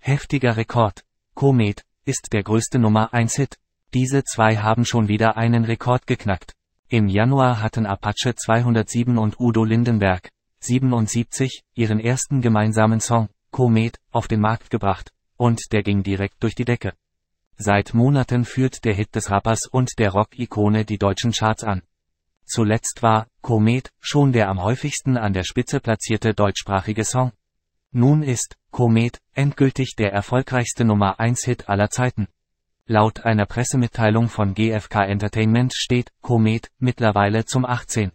Heftiger Rekord. Komet ist der größte Nummer 1 Hit. Diese zwei haben schon wieder einen Rekord geknackt. Im Januar hatten Apache 207 und Udo Lindenberg 77 ihren ersten gemeinsamen Song Komet auf den Markt gebracht und der ging direkt durch die Decke. Seit Monaten führt der Hit des Rappers und der Rock-Ikone die deutschen Charts an. Zuletzt war Komet schon der am häufigsten an der Spitze platzierte deutschsprachige Song. Nun ist Komet endgültig der erfolgreichste Nummer 1 Hit aller Zeiten. Laut einer Pressemitteilung von GFK Entertainment steht Komet mittlerweile zum 18.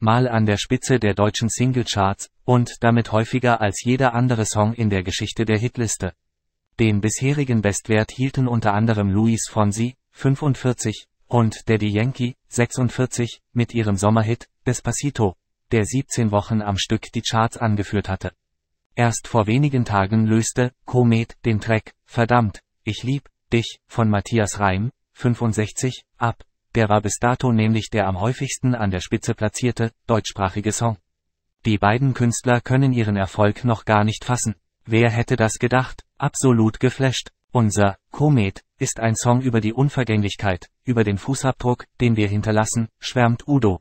Mal an der Spitze der deutschen Singlecharts und damit häufiger als jeder andere Song in der Geschichte der Hitliste. Den bisherigen Bestwert hielten unter anderem Luis Fonsi, 45, und Daddy Yankee, 46, mit ihrem Sommerhit, Despacito, der 17 Wochen am Stück die Charts angeführt hatte. Erst vor wenigen Tagen löste Komet den Track Verdammt, ich lieb dich von Matthias Reim, 65, ab. Der war bis dato nämlich der am häufigsten an der Spitze platzierte deutschsprachige Song. Die beiden Künstler können ihren Erfolg noch gar nicht fassen. Wer hätte das gedacht? Absolut geflasht. Unser Komet ist ein Song über die Unvergänglichkeit, über den Fußabdruck, den wir hinterlassen, schwärmt Udo.